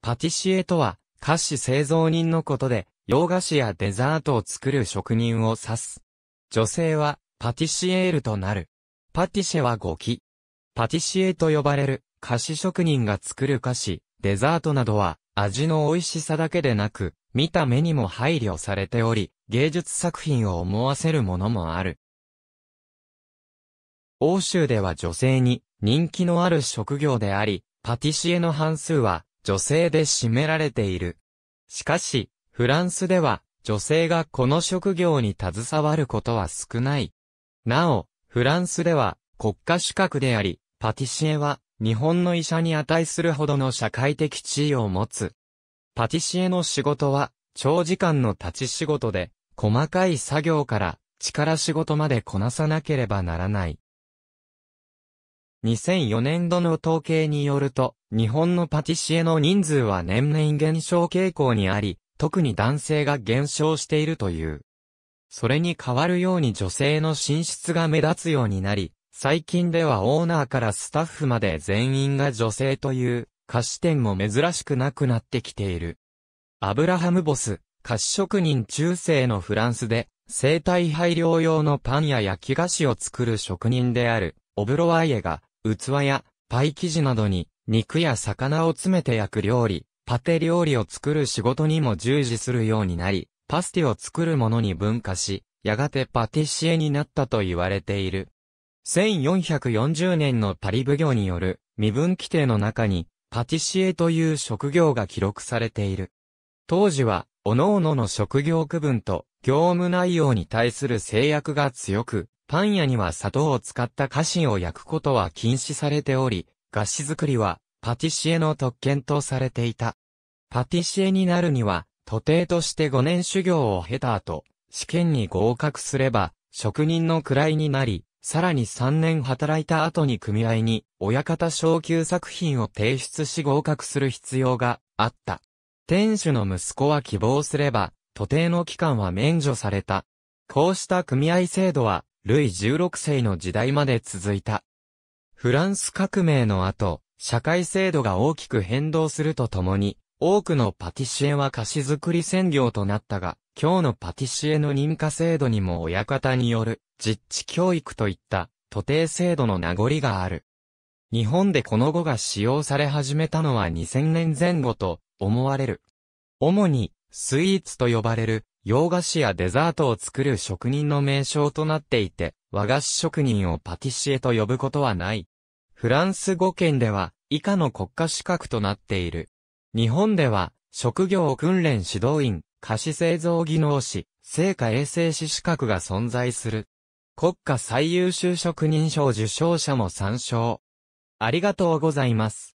パティシエとは、菓子製造人のことで、洋菓子やデザートを作る職人を指す。女性は、パティシエールとなる。パティシェは語気。パティシエと呼ばれる、菓子職人が作る菓子、デザートなどは、味の美味しさだけでなく、見た目にも配慮されており、芸術作品を思わせるものもある。欧州では女性に人気のある職業であり、パティシエの半数は女性で占められている。しかし、フランスでは、女性がこの職業に携わることは少ない。なお、フランスでは、国家資格であり、パティシエは、日本の医者に値するほどの社会的地位を持つ。パティシエの仕事は、長時間の立ち仕事で、細かい作業から、力仕事までこなさなければならない。2004年度の統計によると、日本のパティシエの人数は年々減少傾向にあり、特に男性が減少しているという。それに変わるように女性の進出が目立つようになり、最近ではオーナーからスタッフまで全員が女性という菓子店も珍しくなくなってきている。アブラハムボス、菓子職人中世のフランスで、生体配慮用のパンや焼き菓子を作る職人である、オブロワイエが、器やパイ生地などに肉や魚を詰めて焼く料理、パテ料理を作る仕事にも従事するようになり、パスティを作るものに分化し、やがてパティシエになったと言われている。1440年のパリ奉行による身分規定の中に、パティシエという職業が記録されている。当時は、各々の職業区分と業務内容に対する制約が強く、パン屋には砂糖を使った菓子を焼くことは禁止されており、菓子作りはパティシエの特権とされていた。パティシエになるには、徒弟として5年修行を経た後、試験に合格すれば、職人の位になり、さらに3年働いた後に組合に、親方昇級作品を提出し合格する必要があった。店主の息子は希望すれば、徒弟の期間は免除された。こうした組合制度は、ルイ16世の時代まで続いた。フランス革命の後、社会制度が大きく変動するとともに、多くのパティシエは菓子作り専業となったが、今日のパティシエの認可制度にも親方による実地教育といった徒弟制度の名残がある。日本でこの語が使用され始めたのは2000年前後と思われる。主にスイーツと呼ばれる洋菓子やデザートを作る職人の名称となっていて、和菓子職人をパティシエと呼ぶことはない。フランス語圏では、以下の国家資格となっている。日本では、職業訓練指導員、菓子製造技能士、成果衛生士資格が存在する。国家最優秀職人賞受賞者も参照。ありがとうございます。